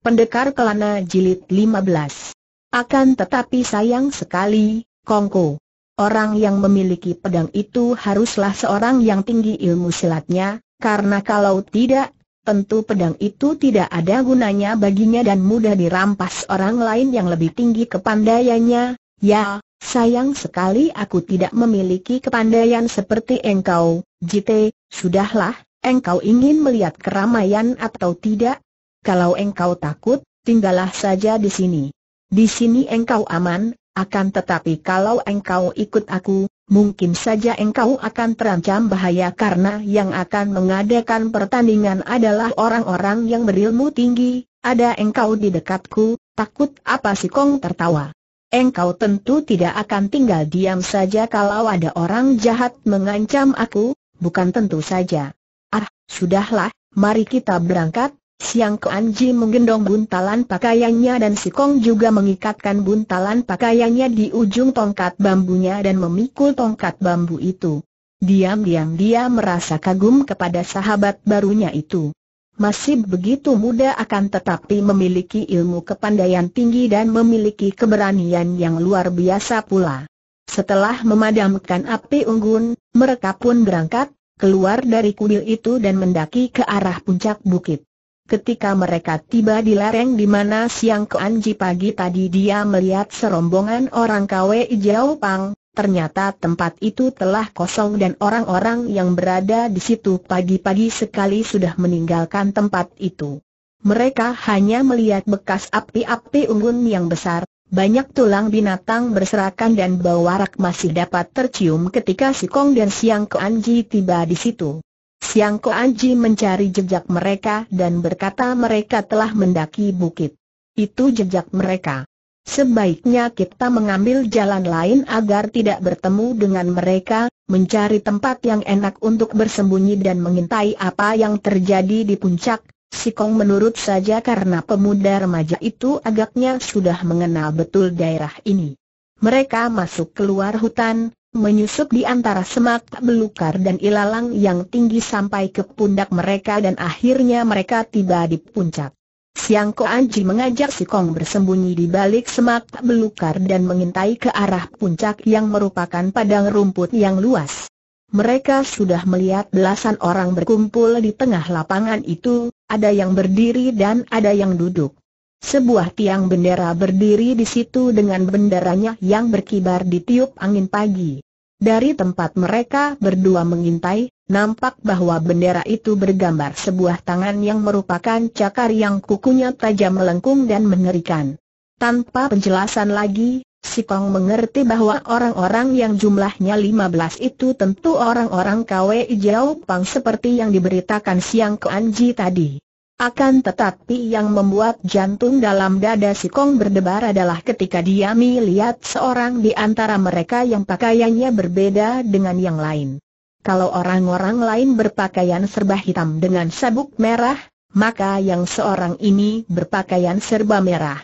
Pendekar Kelana Jilid 15. Akan tetapi sayang sekali, Kongko. Orang yang memiliki pedang itu haruslah seorang yang tinggi ilmu silatnya, karena kalau tidak, tentu pedang itu tidak ada gunanya baginya dan mudah dirampas orang lain yang lebih tinggi kepandaiannya. Ya, sayang sekali aku tidak memiliki kepandaian seperti engkau, Jite, sudahlah, engkau ingin melihat keramaian atau tidak, kalau engkau takut, tinggallah saja di sini. Di sini engkau aman, akan tetapi kalau engkau ikut aku, mungkin saja engkau akan terancam bahaya karena yang akan mengadakan pertandingan adalah orang-orang yang berilmu tinggi, ada engkau di dekatku, takut apa si Kong tertawa. Engkau tentu tidak akan tinggal diam saja kalau ada orang jahat mengancam aku, bukan tentu saja. Ah, sudahlah, mari kita berangkat, Siang Ji menggendong buntalan pakaiannya dan si Kong juga mengikatkan buntalan pakaiannya di ujung tongkat bambunya dan memikul tongkat bambu itu. Diam-diam dia merasa kagum kepada sahabat barunya itu. Masih begitu muda akan tetapi memiliki ilmu kepandaian tinggi dan memiliki keberanian yang luar biasa pula. Setelah memadamkan api unggun, mereka pun berangkat, keluar dari kuil itu dan mendaki ke arah puncak bukit. Ketika mereka tiba di lereng di mana siang keanji pagi tadi dia melihat serombongan orang KW Jiao Pang, ternyata tempat itu telah kosong dan orang-orang yang berada di situ pagi-pagi sekali sudah meninggalkan tempat itu. Mereka hanya melihat bekas api-api unggun yang besar, banyak tulang binatang berserakan dan bau warak masih dapat tercium ketika si Kong dan Siang Keanji tiba di situ. Siang Ko Anji mencari jejak mereka dan berkata mereka telah mendaki bukit. Itu jejak mereka. Sebaiknya kita mengambil jalan lain agar tidak bertemu dengan mereka, mencari tempat yang enak untuk bersembunyi dan mengintai apa yang terjadi di puncak. Sikong menurut saja karena pemuda remaja itu agaknya sudah mengenal betul daerah ini. Mereka masuk keluar hutan, menyusup di antara semak belukar dan ilalang yang tinggi sampai ke pundak mereka dan akhirnya mereka tiba di puncak. Siang Ko Anji mengajak si Kong bersembunyi di balik semak belukar dan mengintai ke arah puncak yang merupakan padang rumput yang luas. Mereka sudah melihat belasan orang berkumpul di tengah lapangan itu, ada yang berdiri dan ada yang duduk. Sebuah tiang bendera berdiri di situ dengan benderanya yang berkibar di tiup angin pagi. Dari tempat mereka berdua mengintai, nampak bahwa bendera itu bergambar sebuah tangan yang merupakan cakar yang kukunya tajam melengkung dan mengerikan. Tanpa penjelasan lagi, Si Kong mengerti bahwa orang-orang yang jumlahnya 15 itu tentu orang-orang KWI Jiao Pang seperti yang diberitakan Siang Ke Anji tadi. Akan tetapi yang membuat jantung dalam dada si Kong berdebar adalah ketika dia melihat seorang di antara mereka yang pakaiannya berbeda dengan yang lain. Kalau orang-orang lain berpakaian serba hitam dengan sabuk merah, maka yang seorang ini berpakaian serba merah.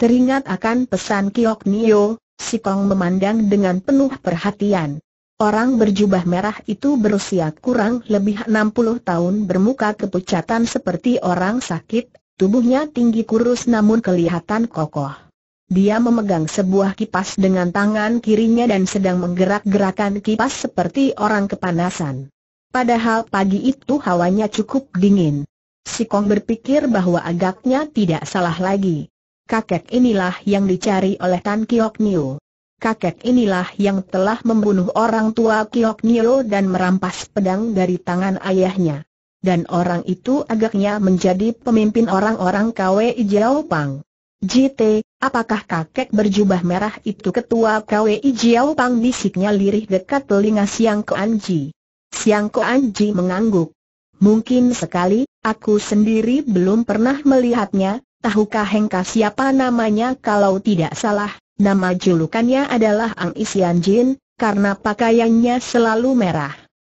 Teringat akan pesan Kiok Nio, si Kong memandang dengan penuh perhatian. Orang berjubah merah itu berusia kurang lebih 60 tahun bermuka kepucatan seperti orang sakit, tubuhnya tinggi kurus namun kelihatan kokoh. Dia memegang sebuah kipas dengan tangan kirinya dan sedang menggerak-gerakan kipas seperti orang kepanasan. Padahal pagi itu hawanya cukup dingin. Si Kong berpikir bahwa agaknya tidak salah lagi. Kakek inilah yang dicari oleh Tan Kiok Niu kakek inilah yang telah membunuh orang tua Kiok Nio dan merampas pedang dari tangan ayahnya. Dan orang itu agaknya menjadi pemimpin orang-orang KWI Jiao Pang. JT, apakah kakek berjubah merah itu ketua KWI Jiao Pang bisiknya lirih dekat telinga Siang Ji? Siang Ji mengangguk. Mungkin sekali, aku sendiri belum pernah melihatnya, tahukah Hengka siapa namanya kalau tidak salah? Nama julukannya adalah Ang Isian Jin, karena pakaiannya selalu merah.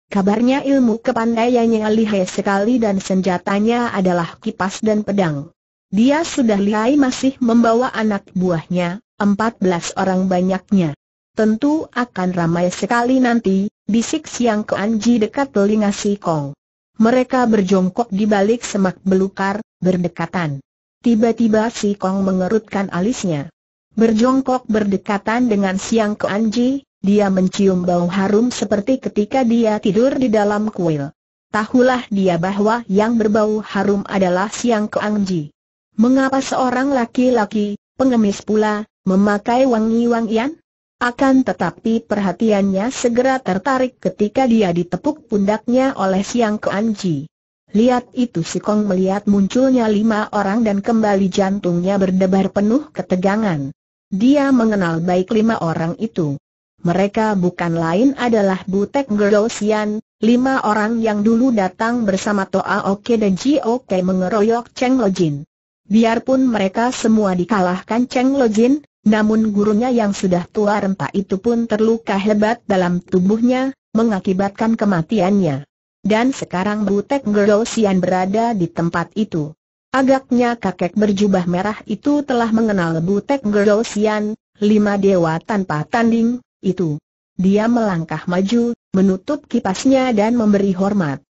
Kabarnya ilmu kepandaiannya lihai sekali dan senjatanya adalah kipas dan pedang. Dia sudah lihai masih membawa anak buahnya, 14 orang banyaknya. Tentu akan ramai sekali nanti, bisik siang ke Anji dekat telinga si Kong. Mereka berjongkok di balik semak belukar, berdekatan. Tiba-tiba si Kong mengerutkan alisnya. Berjongkok berdekatan dengan Siang ke Anji, dia mencium bau harum seperti ketika dia tidur di dalam kuil. Tahulah dia bahwa yang berbau harum adalah Siang ke Anji. Mengapa seorang laki-laki, pengemis pula, memakai wangi-wangian? Akan tetapi perhatiannya segera tertarik ketika dia ditepuk pundaknya oleh Siang ke Anji. Lihat itu si Kong melihat munculnya lima orang dan kembali jantungnya berdebar penuh ketegangan. Dia mengenal baik lima orang itu. Mereka bukan lain adalah Butek Gerosian, lima orang yang dulu datang bersama Toa Oke dan Ji Oke mengeroyok Cheng Lojin. Biarpun mereka semua dikalahkan Cheng Lojin, namun gurunya yang sudah tua renta itu pun terluka hebat dalam tubuhnya, mengakibatkan kematiannya. Dan sekarang Butek Gerosian berada di tempat itu. Agaknya kakek berjubah merah itu telah mengenal Butek Gerosian, lima dewa tanpa tanding, itu. Dia melangkah maju, menutup kipasnya dan memberi hormat.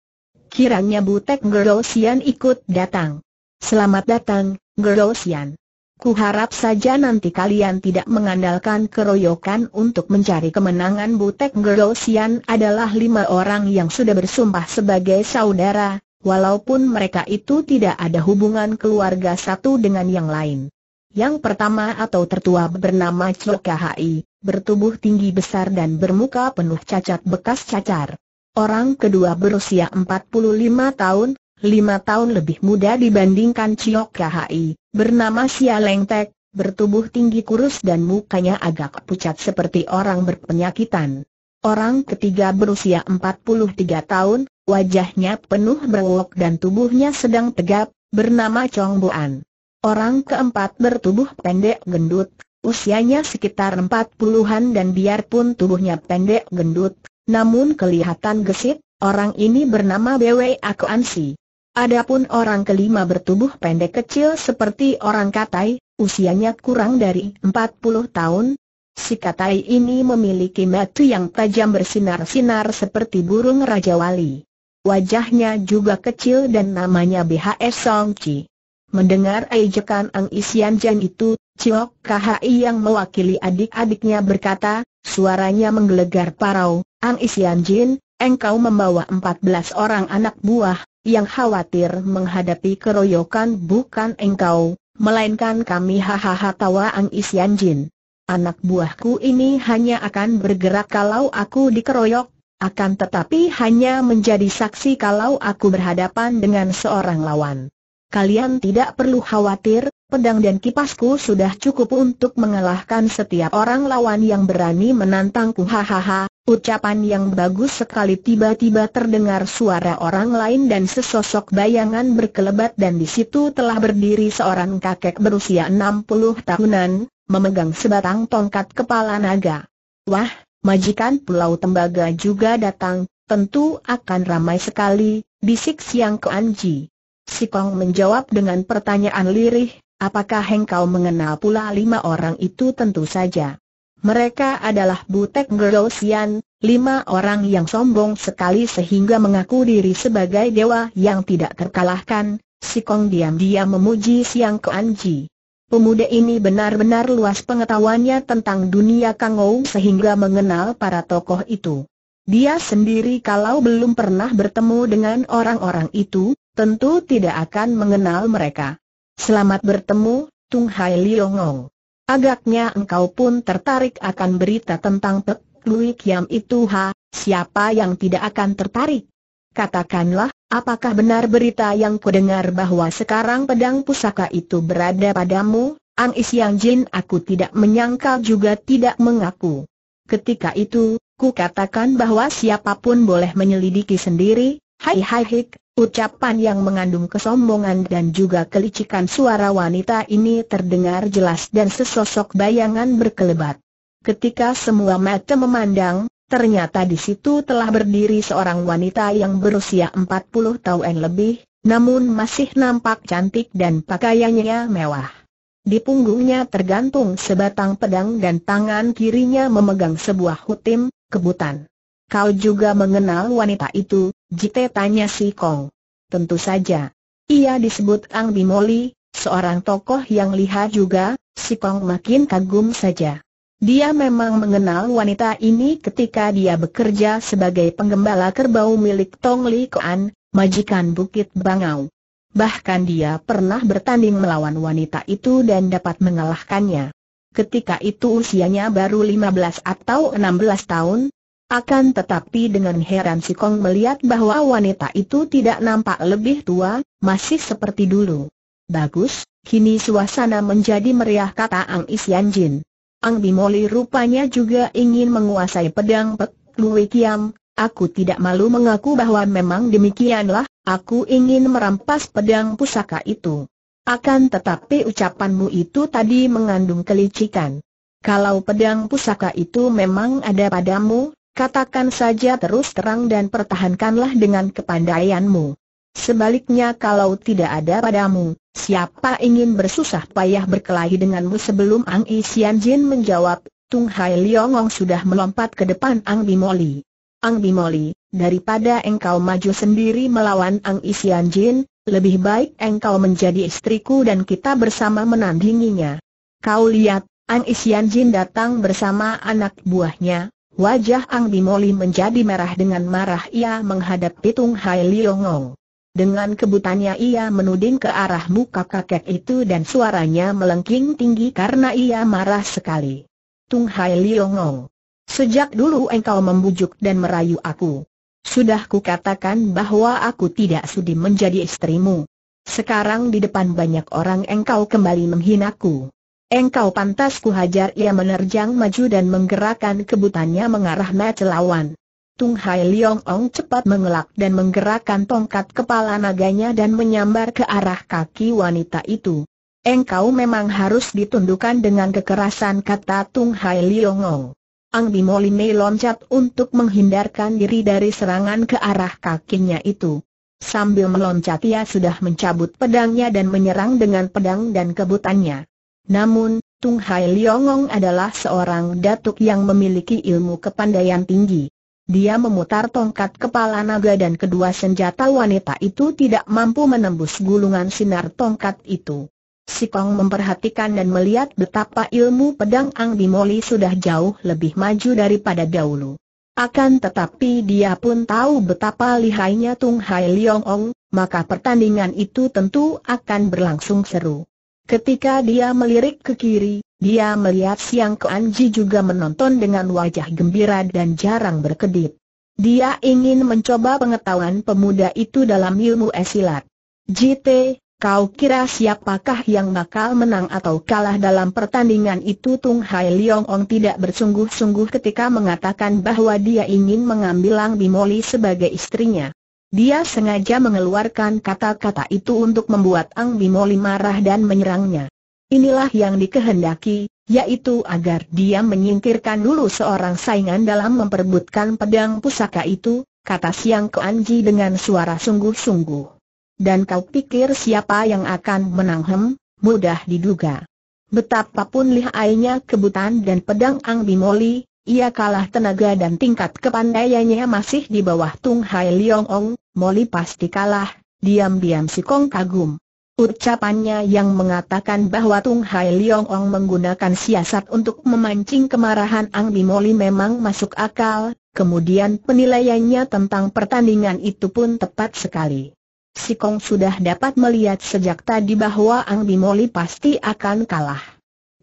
Kiranya Butek Gerosian ikut datang. Selamat datang, Gerosian. Kuharap saja nanti kalian tidak mengandalkan keroyokan untuk mencari kemenangan Butek Gerosian adalah lima orang yang sudah bersumpah sebagai saudara, walaupun mereka itu tidak ada hubungan keluarga satu dengan yang lain. Yang pertama atau tertua bernama Cok Hai, bertubuh tinggi besar dan bermuka penuh cacat bekas cacar. Orang kedua berusia 45 tahun, 5 tahun lebih muda dibandingkan Chiok Hai, bernama Sia Lengtek, bertubuh tinggi kurus dan mukanya agak pucat seperti orang berpenyakitan. Orang ketiga berusia 43 tahun, wajahnya penuh berwok dan tubuhnya sedang tegap, bernama Chong Buan. Orang keempat bertubuh pendek gendut, usianya sekitar empat puluhan dan biarpun tubuhnya pendek gendut, namun kelihatan gesit, orang ini bernama Bwe Akuansi. Adapun orang kelima bertubuh pendek kecil seperti orang Katai, usianya kurang dari 40 tahun, Si Katai ini memiliki mata yang tajam bersinar-sinar seperti burung Raja Wali. Wajahnya juga kecil dan namanya BHS Song Chi. Mendengar ejekan Ang Isian Jan itu, Ciok KHI yang mewakili adik-adiknya berkata, suaranya menggelegar parau, Ang Isian Jin, engkau membawa 14 orang anak buah, yang khawatir menghadapi keroyokan bukan engkau, melainkan kami hahaha tawa Ang Isian Jin. Anak buahku ini hanya akan bergerak kalau aku dikeroyok, akan tetapi hanya menjadi saksi kalau aku berhadapan dengan seorang lawan. Kalian tidak perlu khawatir, pedang dan kipasku sudah cukup untuk mengalahkan setiap orang lawan yang berani menantangku hahaha, ucapan yang bagus sekali tiba-tiba terdengar suara orang lain dan sesosok bayangan berkelebat dan di situ telah berdiri seorang kakek berusia 60 tahunan, memegang sebatang tongkat kepala naga. Wah, majikan Pulau Tembaga juga datang, tentu akan ramai sekali, bisik Siang Kuan Ji. Si Kong menjawab dengan pertanyaan lirih, apakah engkau mengenal pula lima orang itu tentu saja. Mereka adalah Butek Gerosian, lima orang yang sombong sekali sehingga mengaku diri sebagai dewa yang tidak terkalahkan, Si Kong diam-diam memuji Siang Kuan Ji. Pemuda ini benar-benar luas pengetahuannya tentang dunia Kangou sehingga mengenal para tokoh itu. Dia sendiri kalau belum pernah bertemu dengan orang-orang itu, tentu tidak akan mengenal mereka. Selamat bertemu, Tung Hai Liongong. Agaknya engkau pun tertarik akan berita tentang Pek Lui Kiam itu ha, siapa yang tidak akan tertarik? Katakanlah, Apakah benar berita yang ku dengar bahwa sekarang pedang pusaka itu berada padamu? Ang Isyang Jin aku tidak menyangkal juga tidak mengaku. Ketika itu, ku katakan bahwa siapapun boleh menyelidiki sendiri, hai hai hik, ucapan yang mengandung kesombongan dan juga kelicikan suara wanita ini terdengar jelas dan sesosok bayangan berkelebat. Ketika semua mata memandang, Ternyata di situ telah berdiri seorang wanita yang berusia 40 tahun lebih, namun masih nampak cantik dan pakaiannya mewah. Di punggungnya tergantung sebatang pedang dan tangan kirinya memegang sebuah hutim, kebutan. Kau juga mengenal wanita itu, Jite tanya si Kong. Tentu saja. Ia disebut Ang Bimoli, seorang tokoh yang lihat juga, si Kong makin kagum saja. Dia memang mengenal wanita ini ketika dia bekerja sebagai penggembala kerbau milik Tong Li Kuan, majikan Bukit Bangau. Bahkan dia pernah bertanding melawan wanita itu dan dapat mengalahkannya. Ketika itu usianya baru 15 atau 16 tahun, akan tetapi dengan heran si Kong melihat bahwa wanita itu tidak nampak lebih tua, masih seperti dulu. Bagus, kini suasana menjadi meriah kata Ang Isian Jin. Ang Bimoli rupanya juga ingin menguasai pedang Pek Lui Kiam, aku tidak malu mengaku bahwa memang demikianlah, aku ingin merampas pedang pusaka itu. Akan tetapi ucapanmu itu tadi mengandung kelicikan. Kalau pedang pusaka itu memang ada padamu, katakan saja terus terang dan pertahankanlah dengan kepandaianmu. Sebaliknya kalau tidak ada padamu, siapa ingin bersusah payah berkelahi denganmu sebelum Ang Isian Jin menjawab, Tung Hai Liongong sudah melompat ke depan Ang Bimoli. Ang Bimoli, daripada engkau maju sendiri melawan Ang Isian Jin, lebih baik engkau menjadi istriku dan kita bersama menandinginya. Kau lihat, Ang Isian Jin datang bersama anak buahnya, wajah Ang Bimoli menjadi merah dengan marah ia menghadap Tung Hai Liongong. Dengan kebutannya ia menuding ke arah muka kakek itu dan suaranya melengking tinggi karena ia marah sekali. Tung Hai Liongong. Sejak dulu engkau membujuk dan merayu aku. Sudah kukatakan bahwa aku tidak sudi menjadi istrimu. Sekarang di depan banyak orang engkau kembali menghinaku. Engkau pantas hajar. ia menerjang maju dan menggerakkan kebutannya mengarah mata lawan. Tung Hai Leong Ong cepat mengelak dan menggerakkan tongkat kepala naganya dan menyambar ke arah kaki wanita itu. Engkau memang harus ditundukkan dengan kekerasan kata Tung Hai Leong Ong. Ang Bimo Lime loncat untuk menghindarkan diri dari serangan ke arah kakinya itu. Sambil meloncat ia sudah mencabut pedangnya dan menyerang dengan pedang dan kebutannya. Namun, Tung Hai Leong Ong adalah seorang datuk yang memiliki ilmu kepandaian tinggi. Dia memutar tongkat kepala naga dan kedua senjata wanita itu tidak mampu menembus gulungan sinar tongkat itu. Si Sikong memperhatikan dan melihat betapa ilmu pedang Ang Bimoli sudah jauh lebih maju daripada dahulu. Akan tetapi dia pun tahu betapa lihainya Tung Hai Leong Ong, maka pertandingan itu tentu akan berlangsung seru. Ketika dia melirik ke kiri, dia melihat Siang anji juga menonton dengan wajah gembira dan jarang berkedip. Dia ingin mencoba pengetahuan pemuda itu dalam ilmu esilat. JT, kau kira siapakah yang bakal menang atau kalah dalam pertandingan itu? Tung Hai Leong Ong tidak bersungguh-sungguh ketika mengatakan bahwa dia ingin mengambil Lang Bimoli sebagai istrinya. Dia sengaja mengeluarkan kata-kata itu untuk membuat Ang Bimoli marah dan menyerangnya. Inilah yang dikehendaki, yaitu agar dia menyingkirkan dulu seorang saingan dalam memperbutkan pedang pusaka itu, kata Siang Keanji dengan suara sungguh-sungguh. Dan kau pikir siapa yang akan menang hem? Mudah diduga. Betapapun lihainya kebutan dan pedang Ang Bimoli, ia kalah tenaga dan tingkat kepandaiannya masih di bawah Tung Hai Liong Ong, Moli pasti kalah, diam-diam si Kong kagum. Ucapannya yang mengatakan bahwa Tung Hai Leong Ong menggunakan siasat untuk memancing kemarahan Ang Bimoli memang masuk akal, kemudian penilaiannya tentang pertandingan itu pun tepat sekali. Si Kong sudah dapat melihat sejak tadi bahwa Ang Bimoli pasti akan kalah.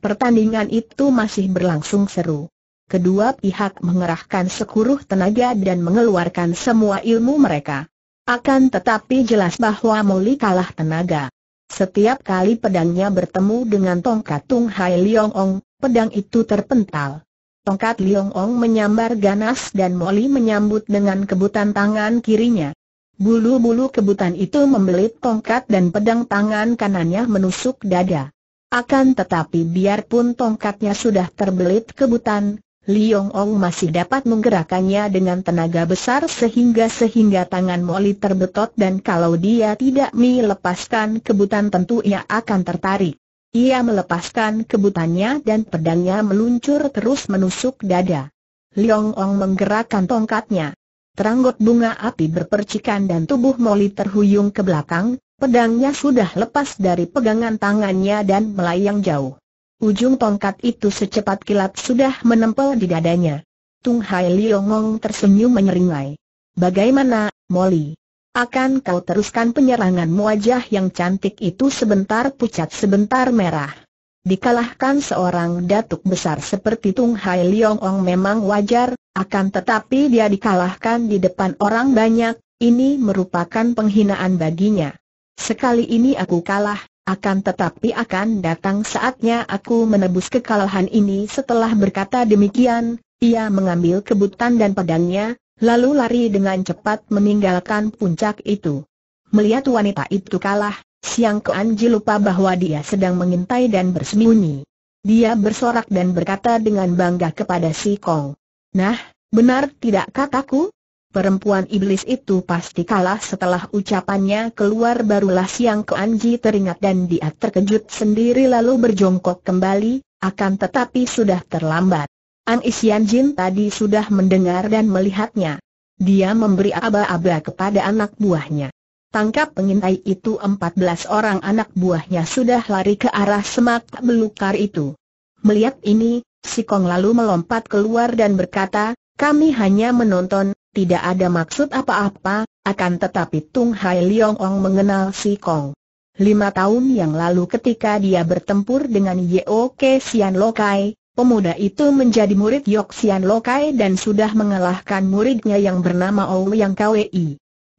Pertandingan itu masih berlangsung seru. Kedua pihak mengerahkan sekuruh tenaga dan mengeluarkan semua ilmu mereka. Akan tetapi jelas bahwa Moli kalah tenaga. Setiap kali pedangnya bertemu dengan tongkat Tung Hai Liong Ong, pedang itu terpental. Tongkat Liong Ong menyambar ganas dan Molly menyambut dengan kebutan tangan kirinya. Bulu-bulu kebutan itu membelit tongkat dan pedang tangan kanannya menusuk dada. Akan tetapi biarpun tongkatnya sudah terbelit kebutan, Liong Ong masih dapat menggerakkannya dengan tenaga besar sehingga-sehingga tangan Molly terbetot dan kalau dia tidak melepaskan kebutan tentu ia akan tertarik. Ia melepaskan kebutannya dan pedangnya meluncur terus menusuk dada. Liong Ong menggerakkan tongkatnya. Teranggot bunga api berpercikan dan tubuh Molly terhuyung ke belakang, pedangnya sudah lepas dari pegangan tangannya dan melayang jauh. Ujung tongkat itu secepat kilat sudah menempel di dadanya. Tung Hai Liongong tersenyum menyeringai. Bagaimana, Molly? Akan kau teruskan penyerangan wajah yang cantik itu sebentar pucat sebentar merah. Dikalahkan seorang datuk besar seperti Tung Hai Liongong memang wajar, akan tetapi dia dikalahkan di depan orang banyak, ini merupakan penghinaan baginya. Sekali ini aku kalah, akan tetapi akan datang saatnya aku menebus kekalahan ini setelah berkata demikian, ia mengambil kebutan dan pedangnya, lalu lari dengan cepat meninggalkan puncak itu. Melihat wanita itu kalah, Siang Keanji lupa bahwa dia sedang mengintai dan bersembunyi. Dia bersorak dan berkata dengan bangga kepada si Kong. Nah, benar tidak kataku? Perempuan iblis itu pasti kalah setelah ucapannya keluar barulah Siang Keanji teringat dan dia terkejut sendiri lalu berjongkok kembali, akan tetapi sudah terlambat. An Isian Jin tadi sudah mendengar dan melihatnya. Dia memberi aba-aba kepada anak buahnya. Tangkap pengintai itu Empat belas orang anak buahnya sudah lari ke arah semak belukar itu. Melihat ini, si Kong lalu melompat keluar dan berkata, kami hanya menonton, tidak ada maksud apa-apa, akan tetapi Tung Hai Leong Ong mengenal si Kong. Lima tahun yang lalu ketika dia bertempur dengan Yeo Ke Sian Lokai, pemuda itu menjadi murid Yok Sian Lokai dan sudah mengalahkan muridnya yang bernama Yang Kwei.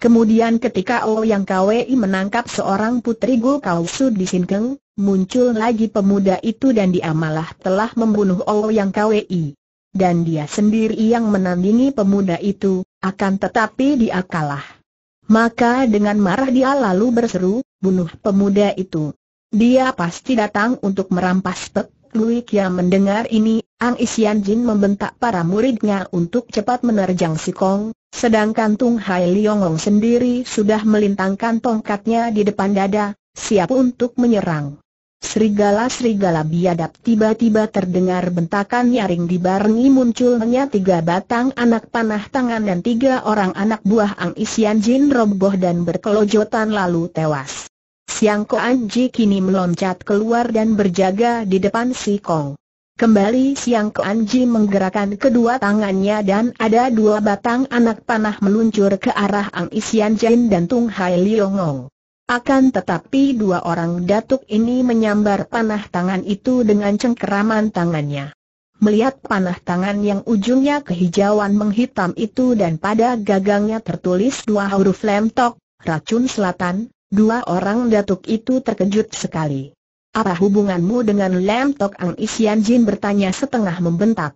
Kemudian ketika Yang Kwei menangkap seorang putri Gu Kausu di Sinkeng, muncul lagi pemuda itu dan diamalah telah membunuh Yang Kwei dan dia sendiri yang menandingi pemuda itu, akan tetapi dia kalah. Maka dengan marah dia lalu berseru, bunuh pemuda itu. Dia pasti datang untuk merampas Pek Lui Kia mendengar ini, Ang Isian Jin membentak para muridnya untuk cepat menerjang si Kong, sedangkan Tung Hai Liongong sendiri sudah melintangkan tongkatnya di depan dada, siap untuk menyerang. Serigala-serigala biadab tiba-tiba terdengar bentakan nyaring di dibarengi munculnya tiga batang anak panah tangan dan tiga orang anak buah Ang Isian Jin roboh dan berkelojotan lalu tewas. Siang Ko Anji kini meloncat keluar dan berjaga di depan si Kong. Kembali Siang Ko Anji menggerakkan kedua tangannya dan ada dua batang anak panah meluncur ke arah Ang Isian Jin dan Tung Hai Liongong. Akan tetapi dua orang datuk ini menyambar panah tangan itu dengan cengkeraman tangannya. Melihat panah tangan yang ujungnya kehijauan menghitam itu dan pada gagangnya tertulis dua huruf lemtok, racun selatan, dua orang datuk itu terkejut sekali. Apa hubunganmu dengan lemtok Ang Isian Jin bertanya setengah membentak.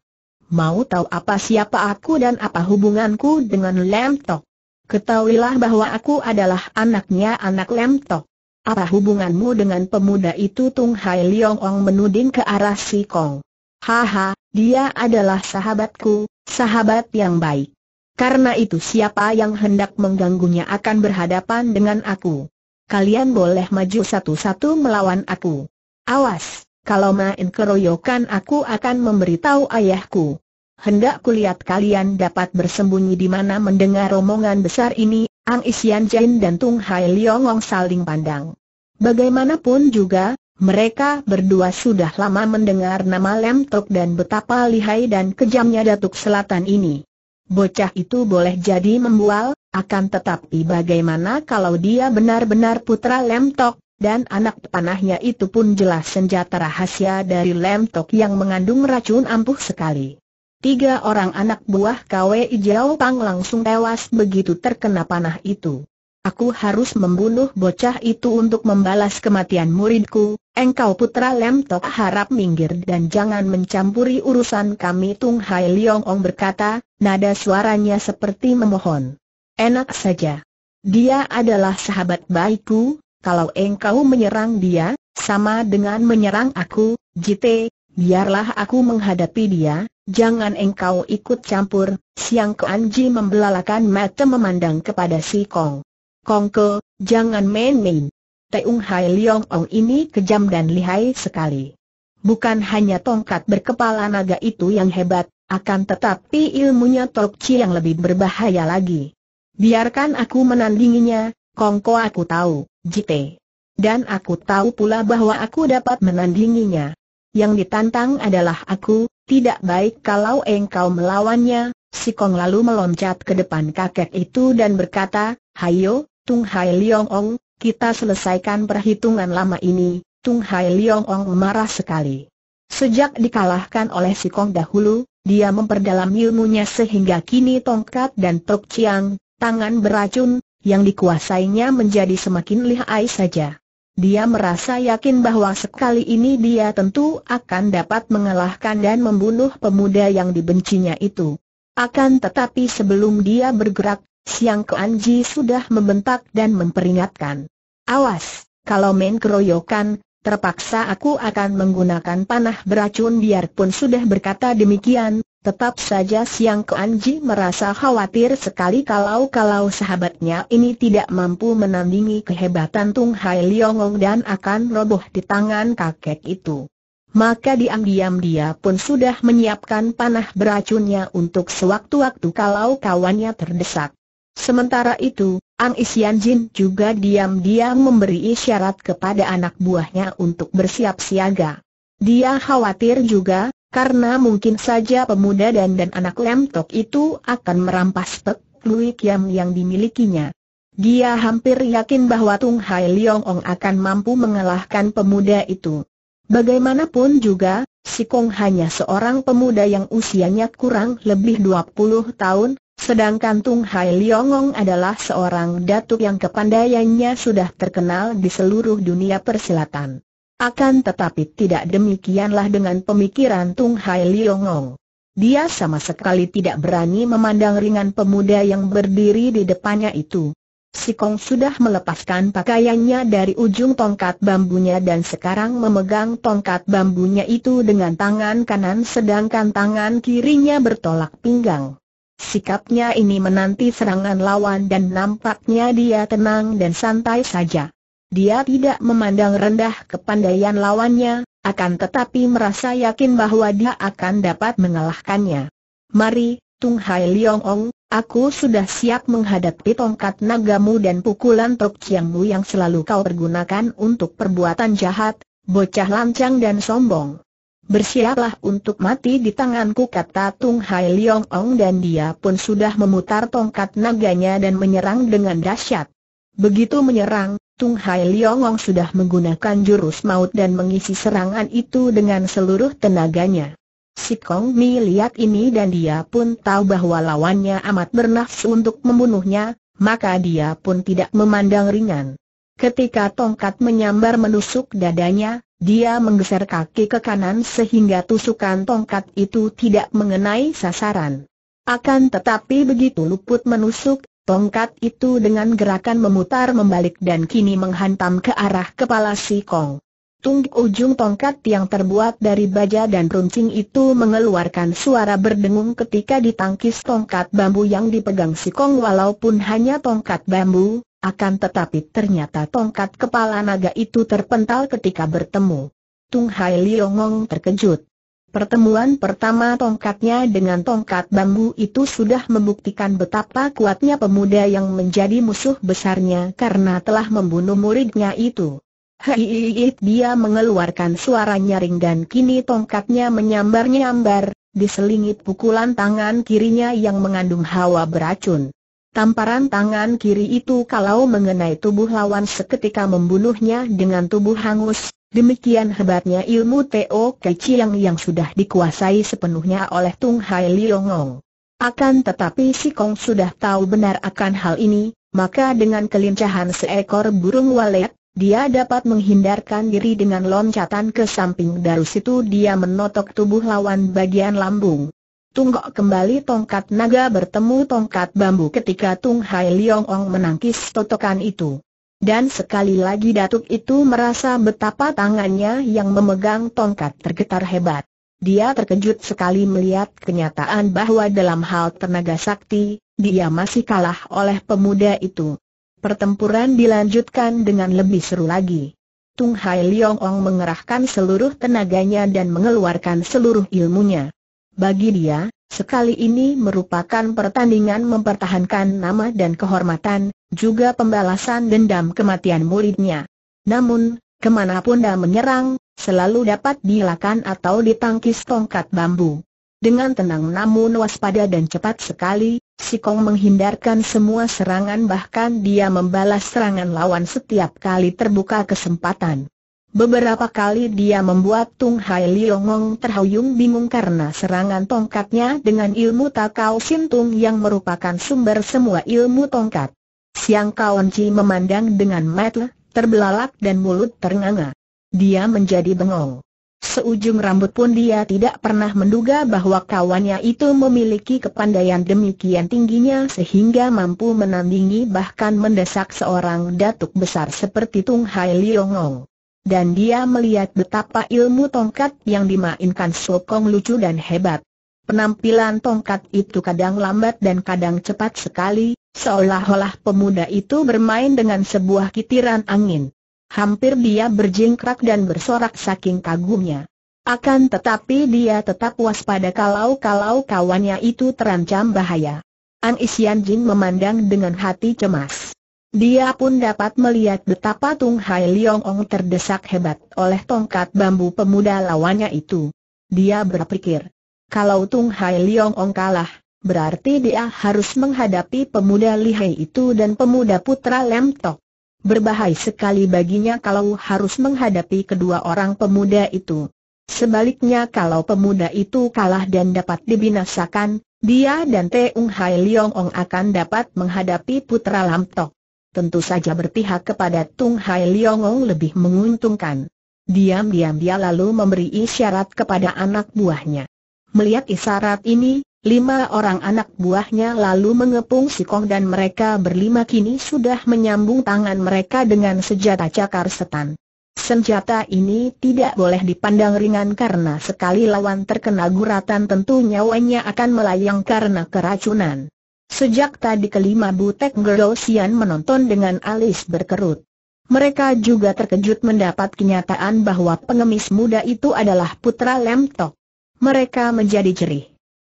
Mau tahu apa siapa aku dan apa hubunganku dengan lemtok? Ketahuilah bahwa aku adalah anaknya anak Lemtok. Apa hubunganmu dengan pemuda itu Tung Hai Leong Ong menuding ke arah si Kong. Haha, dia adalah sahabatku, sahabat yang baik. Karena itu siapa yang hendak mengganggunya akan berhadapan dengan aku. Kalian boleh maju satu-satu melawan aku. Awas, kalau main keroyokan aku akan memberitahu ayahku hendak kulihat kalian dapat bersembunyi di mana mendengar omongan besar ini, Ang Isian Jin dan Tung Hai Liongong saling pandang. Bagaimanapun juga, mereka berdua sudah lama mendengar nama Lem Tok dan betapa lihai dan kejamnya Datuk Selatan ini. Bocah itu boleh jadi membual, akan tetapi bagaimana kalau dia benar-benar putra Lem Tok, dan anak panahnya itu pun jelas senjata rahasia dari Lem Tok yang mengandung racun ampuh sekali. Tiga orang anak buah KWI Jiao Pang langsung tewas begitu terkena panah itu. Aku harus membunuh bocah itu untuk membalas kematian muridku, engkau putra Lem Tok harap minggir dan jangan mencampuri urusan kami Tung Hai Liang, Ong berkata, nada suaranya seperti memohon. Enak saja. Dia adalah sahabat baikku, kalau engkau menyerang dia, sama dengan menyerang aku, Jite, biarlah aku menghadapi dia, jangan engkau ikut campur, Siang Ke Anji membelalakan mata memandang kepada si Kong. Kong Ke, jangan main-main. Teung Hai Leong Ong ini kejam dan lihai sekali. Bukan hanya tongkat berkepala naga itu yang hebat, akan tetapi ilmunya Tok Chi yang lebih berbahaya lagi. Biarkan aku menandinginya, Kong Ko aku tahu, Jite. Dan aku tahu pula bahwa aku dapat menandinginya. Yang ditantang adalah aku, tidak baik kalau engkau melawannya, Si Kong lalu meloncat ke depan kakek itu dan berkata, Hayo, Tung Hai Liong Ong, kita selesaikan perhitungan lama ini, Tung Hai Liong Ong marah sekali. Sejak dikalahkan oleh Si Kong dahulu, dia memperdalam ilmunya sehingga kini tongkat dan tok ciang, tangan beracun, yang dikuasainya menjadi semakin lihai saja. Dia merasa yakin bahwa sekali ini dia tentu akan dapat mengalahkan dan membunuh pemuda yang dibencinya itu. Akan tetapi sebelum dia bergerak, Siang Keanji sudah membentak dan memperingatkan. Awas, kalau main keroyokan, terpaksa aku akan menggunakan panah beracun biarpun sudah berkata demikian, tetap saja Siang Keanji merasa khawatir sekali kalau-kalau sahabatnya ini tidak mampu menandingi kehebatan Tung Hai Leongong dan akan roboh di tangan kakek itu. Maka diam-diam dia pun sudah menyiapkan panah beracunnya untuk sewaktu-waktu kalau kawannya terdesak. Sementara itu, Ang Isian Jin juga diam-diam memberi isyarat kepada anak buahnya untuk bersiap siaga. Dia khawatir juga, karena mungkin saja pemuda dan dan anak lemtok itu akan merampas Pek Lui Kiam yang dimilikinya. Dia hampir yakin bahwa Tung Hai Leong Ong akan mampu mengalahkan pemuda itu. Bagaimanapun juga, Si Kong hanya seorang pemuda yang usianya kurang lebih 20 tahun, Sedangkan Tung Hai Liongong adalah seorang datuk yang kepandaiannya sudah terkenal di seluruh dunia persilatan. Akan tetapi tidak demikianlah dengan pemikiran Tung Hai Liongong. Dia sama sekali tidak berani memandang ringan pemuda yang berdiri di depannya itu. Si Kong sudah melepaskan pakaiannya dari ujung tongkat bambunya dan sekarang memegang tongkat bambunya itu dengan tangan kanan sedangkan tangan kirinya bertolak pinggang. Sikapnya ini menanti serangan lawan dan nampaknya dia tenang dan santai saja. Dia tidak memandang rendah kepandaian lawannya, akan tetapi merasa yakin bahwa dia akan dapat mengalahkannya. Mari, Tung Hai Liong Ong, aku sudah siap menghadapi tongkat nagamu dan pukulan Tok mu yang selalu kau pergunakan untuk perbuatan jahat, bocah lancang dan sombong. Bersiaplah untuk mati di tanganku kata Tung Hai Leong Ong dan dia pun sudah memutar tongkat naganya dan menyerang dengan dahsyat. Begitu menyerang, Tung Hai Leong Ong sudah menggunakan jurus maut dan mengisi serangan itu dengan seluruh tenaganya. Si Kong Mi lihat ini dan dia pun tahu bahwa lawannya amat bernafsu untuk membunuhnya, maka dia pun tidak memandang ringan. Ketika tongkat menyambar menusuk dadanya, dia menggeser kaki ke kanan sehingga tusukan tongkat itu tidak mengenai sasaran. Akan tetapi begitu luput menusuk, tongkat itu dengan gerakan memutar membalik dan kini menghantam ke arah kepala si Kong. Tung ujung tongkat yang terbuat dari baja dan runcing itu mengeluarkan suara berdengung ketika ditangkis tongkat bambu yang dipegang si Kong walaupun hanya tongkat bambu, akan tetapi ternyata tongkat kepala naga itu terpental ketika bertemu. Tung Hai Liongong terkejut. Pertemuan pertama tongkatnya dengan tongkat bambu itu sudah membuktikan betapa kuatnya pemuda yang menjadi musuh besarnya karena telah membunuh muridnya itu. Hiiiit dia mengeluarkan suara nyaring dan kini tongkatnya menyambar-nyambar, diselingit pukulan tangan kirinya yang mengandung hawa beracun. Tamparan tangan kiri itu kalau mengenai tubuh lawan seketika membunuhnya dengan tubuh hangus, demikian hebatnya ilmu Teo Keciang yang sudah dikuasai sepenuhnya oleh Tung Hai Liongong. Akan tetapi si Kong sudah tahu benar akan hal ini, maka dengan kelincahan seekor burung walet, dia dapat menghindarkan diri dengan loncatan ke samping dari situ dia menotok tubuh lawan bagian lambung tunggok kembali tongkat naga bertemu tongkat bambu ketika Tung Hai Liong Ong menangkis totokan itu. Dan sekali lagi datuk itu merasa betapa tangannya yang memegang tongkat tergetar hebat. Dia terkejut sekali melihat kenyataan bahwa dalam hal tenaga sakti, dia masih kalah oleh pemuda itu. Pertempuran dilanjutkan dengan lebih seru lagi. Tung Hai Liong Ong mengerahkan seluruh tenaganya dan mengeluarkan seluruh ilmunya. Bagi dia, sekali ini merupakan pertandingan mempertahankan nama dan kehormatan, juga pembalasan dendam kematian muridnya. Namun, kemanapun dia menyerang, selalu dapat dilakukan atau ditangkis tongkat bambu. Dengan tenang namun waspada dan cepat sekali, si Kong menghindarkan semua serangan bahkan dia membalas serangan lawan setiap kali terbuka kesempatan. Beberapa kali dia membuat Tung Hai Liongong terhuyung bingung karena serangan tongkatnya dengan ilmu Takao Sintung yang merupakan sumber semua ilmu tongkat. Siang Kaonci memandang dengan mata terbelalak dan mulut ternganga. Dia menjadi bengong. Seujung rambut pun dia tidak pernah menduga bahwa kawannya itu memiliki kepandaian demikian tingginya sehingga mampu menandingi bahkan mendesak seorang datuk besar seperti Tung Hai Liongong dan dia melihat betapa ilmu tongkat yang dimainkan Sokong lucu dan hebat. Penampilan tongkat itu kadang lambat dan kadang cepat sekali, seolah-olah pemuda itu bermain dengan sebuah kitiran angin. Hampir dia berjingkrak dan bersorak saking kagumnya. Akan tetapi dia tetap waspada kalau-kalau kawannya itu terancam bahaya. Ang Isian Jin memandang dengan hati cemas. Dia pun dapat melihat betapa Tung Hai Liong Ong terdesak hebat oleh tongkat bambu pemuda lawannya itu. Dia berpikir, kalau Tung Hai Liong Ong kalah, berarti dia harus menghadapi pemuda lihai itu dan pemuda putra Tok. Berbahaya sekali baginya kalau harus menghadapi kedua orang pemuda itu. Sebaliknya kalau pemuda itu kalah dan dapat dibinasakan, dia dan Teung Hai Liong Ong akan dapat menghadapi putra Lam Tok tentu saja berpihak kepada Tung Hai Liongong lebih menguntungkan. Diam-diam dia lalu memberi isyarat kepada anak buahnya. Melihat isyarat ini, lima orang anak buahnya lalu mengepung si Kong dan mereka berlima kini sudah menyambung tangan mereka dengan senjata cakar setan. Senjata ini tidak boleh dipandang ringan karena sekali lawan terkena guratan tentu nyawanya akan melayang karena keracunan. Sejak tadi kelima butek Gerosian menonton dengan alis berkerut. Mereka juga terkejut mendapat kenyataan bahwa pengemis muda itu adalah putra Lemtok. Mereka menjadi jerih.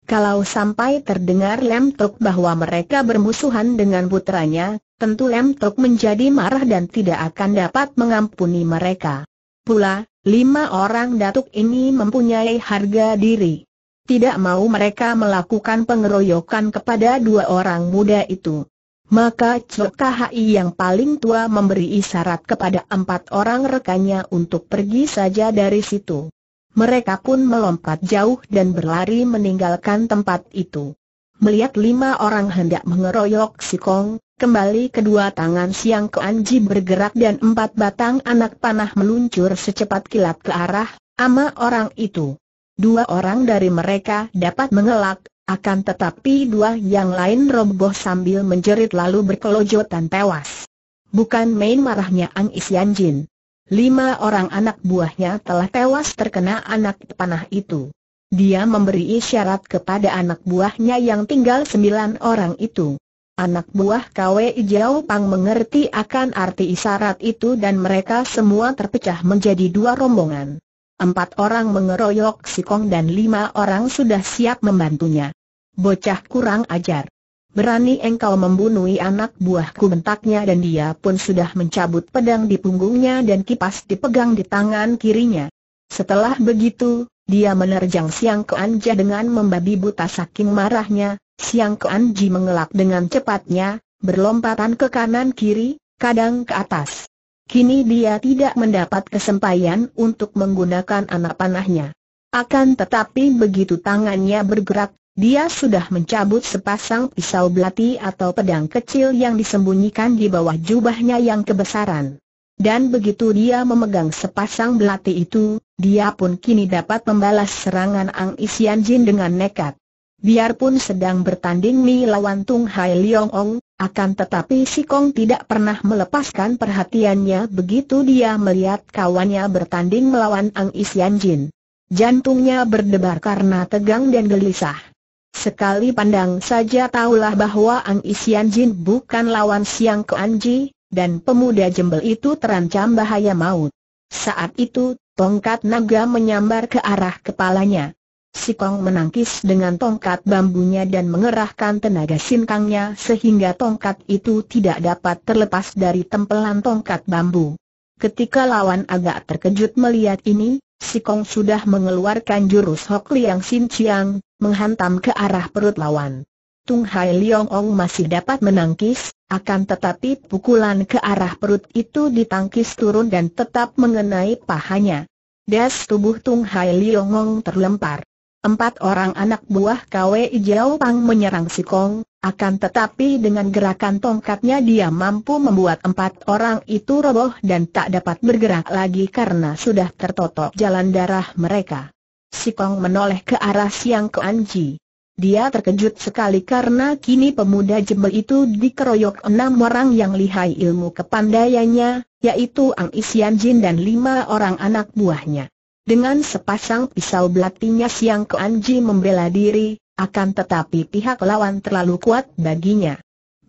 Kalau sampai terdengar Lemtok bahwa mereka bermusuhan dengan putranya, tentu Lemtok menjadi marah dan tidak akan dapat mengampuni mereka. Pula, lima orang datuk ini mempunyai harga diri tidak mau mereka melakukan pengeroyokan kepada dua orang muda itu. Maka Chok Hai yang paling tua memberi isyarat kepada empat orang rekannya untuk pergi saja dari situ. Mereka pun melompat jauh dan berlari meninggalkan tempat itu. Melihat lima orang hendak mengeroyok si Kong, kembali kedua tangan Siang ke anji bergerak dan empat batang anak panah meluncur secepat kilat ke arah ama orang itu. Dua orang dari mereka dapat mengelak, akan tetapi dua yang lain roboh sambil menjerit lalu berkelojotan tewas. Bukan main marahnya Ang Isian Jin. Lima orang anak buahnya telah tewas terkena anak panah itu. Dia memberi isyarat kepada anak buahnya yang tinggal sembilan orang itu. Anak buah Kwe Ijau Pang mengerti akan arti isyarat itu dan mereka semua terpecah menjadi dua rombongan. Empat orang mengeroyok Sikong dan lima orang sudah siap membantunya. Bocah kurang ajar. Berani engkau membunuhi anak buahku bentaknya dan dia pun sudah mencabut pedang di punggungnya dan kipas dipegang di tangan kirinya. Setelah begitu, dia menerjang Siang Keanji dengan membabi buta saking marahnya, Siang Keanji mengelak dengan cepatnya, berlompatan ke kanan kiri, kadang ke atas. Kini dia tidak mendapat kesempatan untuk menggunakan anak panahnya. Akan tetapi begitu tangannya bergerak, dia sudah mencabut sepasang pisau belati atau pedang kecil yang disembunyikan di bawah jubahnya yang kebesaran. Dan begitu dia memegang sepasang belati itu, dia pun kini dapat membalas serangan Ang Isian Jin dengan nekat. Biarpun sedang bertanding Mi lawan Tung Hai Leong Ong, akan tetapi si Kong tidak pernah melepaskan perhatiannya begitu dia melihat kawannya bertanding melawan Ang Isian Jin. Jantungnya berdebar karena tegang dan gelisah. Sekali pandang saja tahulah bahwa Ang Isian Jin bukan lawan Siang ke Anji, dan pemuda jembel itu terancam bahaya maut. Saat itu, tongkat naga menyambar ke arah kepalanya. Si Kong menangkis dengan tongkat bambunya dan mengerahkan tenaga sinkangnya sehingga tongkat itu tidak dapat terlepas dari tempelan tongkat bambu. Ketika lawan agak terkejut melihat ini, si Kong sudah mengeluarkan jurus Hok Liang Sin Chiang, menghantam ke arah perut lawan. Tung Hai Leong Ong masih dapat menangkis, akan tetapi pukulan ke arah perut itu ditangkis turun dan tetap mengenai pahanya. Das tubuh Tung Hai Leong Ong terlempar. Empat orang anak buah KWI Jiao Pang menyerang si Kong, akan tetapi dengan gerakan tongkatnya dia mampu membuat empat orang itu roboh dan tak dapat bergerak lagi karena sudah tertotok jalan darah mereka. Si Kong menoleh ke arah Siang ke Anji. Dia terkejut sekali karena kini pemuda jebel itu dikeroyok enam orang yang lihai ilmu kepandaiannya, yaitu Ang Isian Jin dan lima orang anak buahnya. Dengan sepasang pisau belatinya Siang Anji membela diri, akan tetapi pihak lawan terlalu kuat baginya.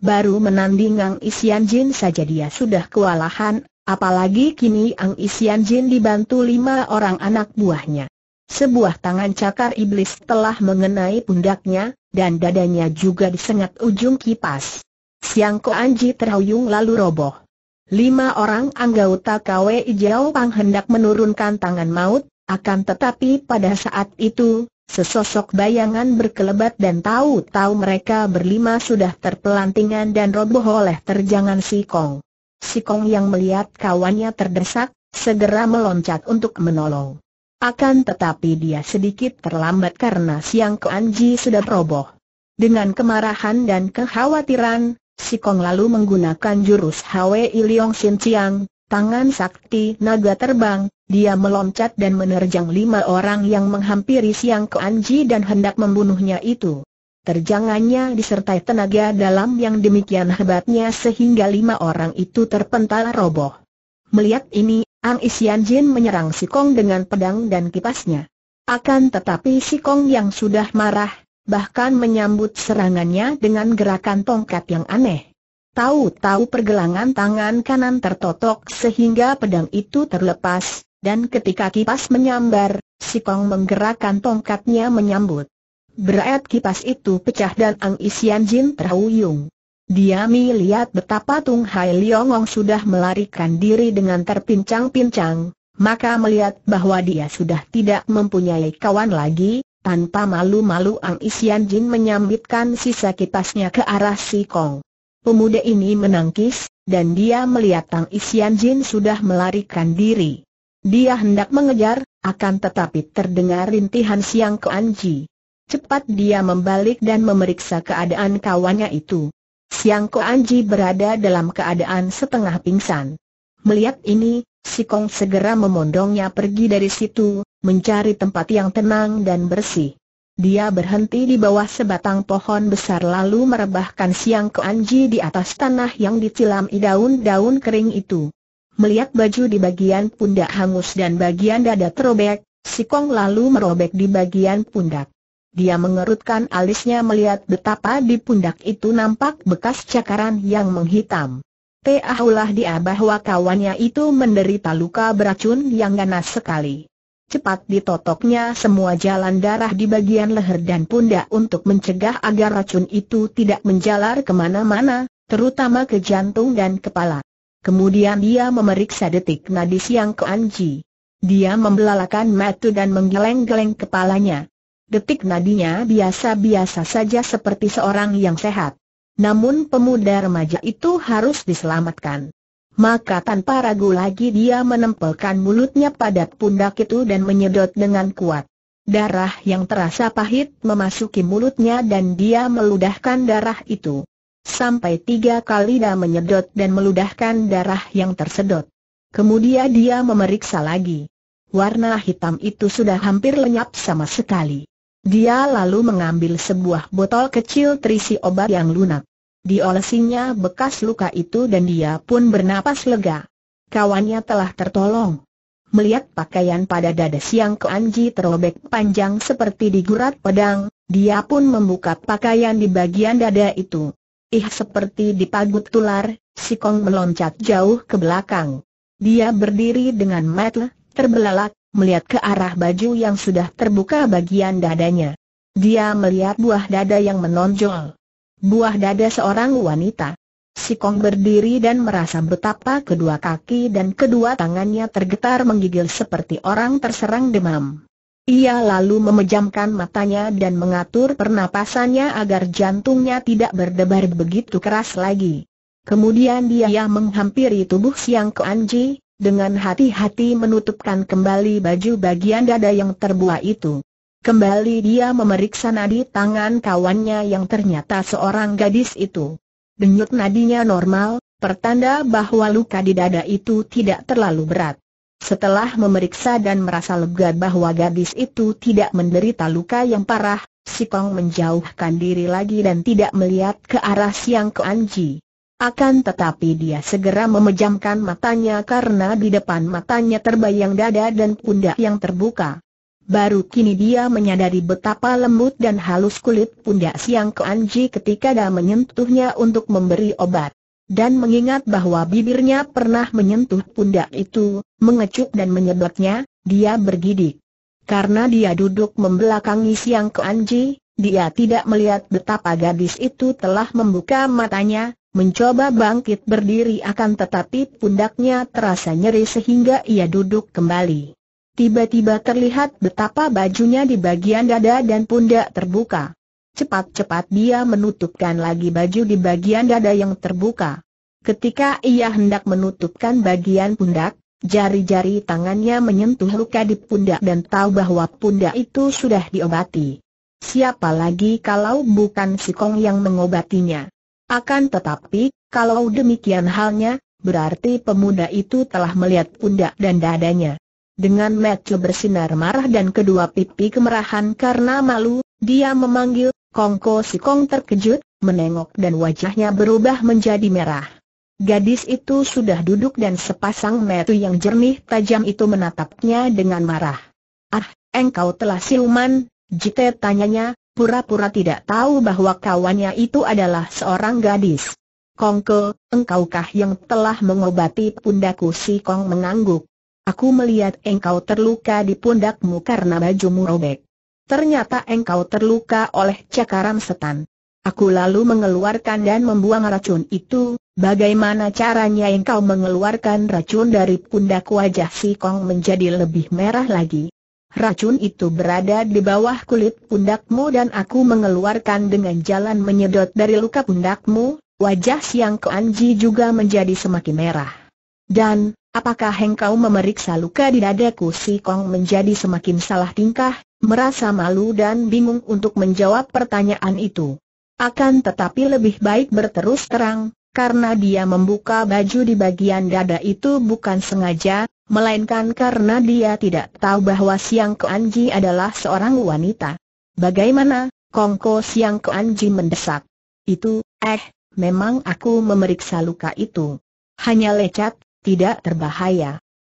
Baru menanding Ang Isian Jin saja dia sudah kewalahan, apalagi kini Ang Isian Jin dibantu lima orang anak buahnya. Sebuah tangan cakar iblis telah mengenai pundaknya, dan dadanya juga disengat ujung kipas. Siang Ko Anji terhuyung lalu roboh. Lima orang anggota KWI Jiao Pang hendak menurunkan tangan maut, akan tetapi pada saat itu, sesosok bayangan berkelebat dan tahu-tahu mereka berlima sudah terpelantingan dan roboh oleh terjangan si Kong. Si Kong yang melihat kawannya terdesak, segera meloncat untuk menolong. Akan tetapi dia sedikit terlambat karena Siang Keanji sudah roboh. Dengan kemarahan dan kekhawatiran, Si Kong lalu menggunakan jurus Hwi Liong Sin Chiang, tangan sakti naga terbang, dia meloncat dan menerjang lima orang yang menghampiri Siang Anji dan hendak membunuhnya itu. Terjangannya disertai tenaga dalam yang demikian hebatnya sehingga lima orang itu terpental roboh. Melihat ini, Ang Isian Jin menyerang si Kong dengan pedang dan kipasnya. Akan tetapi si Kong yang sudah marah, bahkan menyambut serangannya dengan gerakan tongkat yang aneh. Tahu-tahu pergelangan tangan kanan tertotok sehingga pedang itu terlepas, dan ketika kipas menyambar, si Kong menggerakkan tongkatnya menyambut. Berat kipas itu pecah dan Ang Isian Jin terhuyung. Dia melihat betapa Tung Hai Ong sudah melarikan diri dengan terpincang-pincang, maka melihat bahwa dia sudah tidak mempunyai kawan lagi, tanpa malu-malu Ang Isian Jin menyambitkan sisa kipasnya ke arah si Kong. Pemuda ini menangkis, dan dia melihat Ang Isian Jin sudah melarikan diri. Dia hendak mengejar, akan tetapi terdengar rintihan siang ke Anji. Cepat dia membalik dan memeriksa keadaan kawannya itu. Siang Ko Anji berada dalam keadaan setengah pingsan. Melihat ini, si Kong segera memondongnya pergi dari situ, mencari tempat yang tenang dan bersih. Dia berhenti di bawah sebatang pohon besar lalu merebahkan siang ke Anji di atas tanah yang ditilami daun-daun kering itu. Melihat baju di bagian pundak hangus dan bagian dada terobek, si Kong lalu merobek di bagian pundak. Dia mengerutkan alisnya melihat betapa di pundak itu nampak bekas cakaran yang menghitam. Teahulah dia bahwa kawannya itu menderita luka beracun yang ganas sekali. Cepat ditotoknya semua jalan darah di bagian leher dan pundak untuk mencegah agar racun itu tidak menjalar kemana-mana, terutama ke jantung dan kepala. Kemudian dia memeriksa detik nadi siang ke Anji. Dia membelalakan mata dan menggeleng-geleng kepalanya. Detik nadinya biasa-biasa saja seperti seorang yang sehat. Namun pemuda remaja itu harus diselamatkan maka tanpa ragu lagi dia menempelkan mulutnya pada pundak itu dan menyedot dengan kuat. Darah yang terasa pahit memasuki mulutnya dan dia meludahkan darah itu. Sampai tiga kali dia menyedot dan meludahkan darah yang tersedot. Kemudian dia memeriksa lagi. Warna hitam itu sudah hampir lenyap sama sekali. Dia lalu mengambil sebuah botol kecil terisi obat yang lunak. Diolesinya bekas luka itu dan dia pun bernapas lega. Kawannya telah tertolong. Melihat pakaian pada dada siang ke Keanji terobek panjang seperti digurat pedang, dia pun membuka pakaian di bagian dada itu. Ih seperti dipagut tular, si Kong meloncat jauh ke belakang. Dia berdiri dengan metel, terbelalak, melihat ke arah baju yang sudah terbuka bagian dadanya. Dia melihat buah dada yang menonjol buah dada seorang wanita. Si Kong berdiri dan merasa betapa kedua kaki dan kedua tangannya tergetar menggigil seperti orang terserang demam. Ia lalu memejamkan matanya dan mengatur pernapasannya agar jantungnya tidak berdebar begitu keras lagi. Kemudian dia menghampiri tubuh Siang Anji, dengan hati-hati menutupkan kembali baju bagian dada yang terbuah itu. Kembali dia memeriksa nadi tangan kawannya yang ternyata seorang gadis itu. Denyut nadinya normal, pertanda bahwa luka di dada itu tidak terlalu berat. Setelah memeriksa dan merasa lega bahwa gadis itu tidak menderita luka yang parah, si Kong menjauhkan diri lagi dan tidak melihat ke arah Siang Ke Anji. Akan tetapi dia segera memejamkan matanya karena di depan matanya terbayang dada dan pundak yang terbuka. Baru kini dia menyadari betapa lembut dan halus kulit pundak Siang Keanji ketika dia menyentuhnya untuk memberi obat. Dan mengingat bahwa bibirnya pernah menyentuh pundak itu, mengecup dan menyedotnya, dia bergidik. Karena dia duduk membelakangi Siang Keanji, dia tidak melihat betapa gadis itu telah membuka matanya, mencoba bangkit berdiri akan tetapi pundaknya terasa nyeri sehingga ia duduk kembali. Tiba-tiba terlihat betapa bajunya di bagian dada dan pundak terbuka. Cepat-cepat dia menutupkan lagi baju di bagian dada yang terbuka. Ketika ia hendak menutupkan bagian pundak, jari-jari tangannya menyentuh luka di pundak dan tahu bahwa pundak itu sudah diobati. Siapa lagi kalau bukan si Kong yang mengobatinya? Akan tetapi, kalau demikian halnya, berarti pemuda itu telah melihat pundak dan dadanya. Dengan mata bersinar marah dan kedua pipi kemerahan karena malu, dia memanggil, Kongko si Kong terkejut, menengok dan wajahnya berubah menjadi merah. Gadis itu sudah duduk dan sepasang mata yang jernih tajam itu menatapnya dengan marah. Ah, engkau telah siluman, jite tanyanya, pura-pura tidak tahu bahwa kawannya itu adalah seorang gadis. Kongko, engkaukah yang telah mengobati pundaku si Kong mengangguk? Aku melihat engkau terluka di pundakmu karena bajumu robek. Ternyata engkau terluka oleh cakaran setan. Aku lalu mengeluarkan dan membuang racun itu, bagaimana caranya engkau mengeluarkan racun dari pundak wajah si Kong menjadi lebih merah lagi. Racun itu berada di bawah kulit pundakmu dan aku mengeluarkan dengan jalan menyedot dari luka pundakmu, wajah Siang Keanji juga menjadi semakin merah. Dan, Apakah hengkau memeriksa luka di dadaku? Si Kong menjadi semakin salah tingkah, merasa malu dan bingung untuk menjawab pertanyaan itu. Akan tetapi lebih baik berterus terang, karena dia membuka baju di bagian dada itu bukan sengaja, melainkan karena dia tidak tahu bahwa Siang Anji adalah seorang wanita. Bagaimana, Kongko Siang Anji mendesak. Itu, eh, memang aku memeriksa luka itu. Hanya lecat, tidak terbahaya.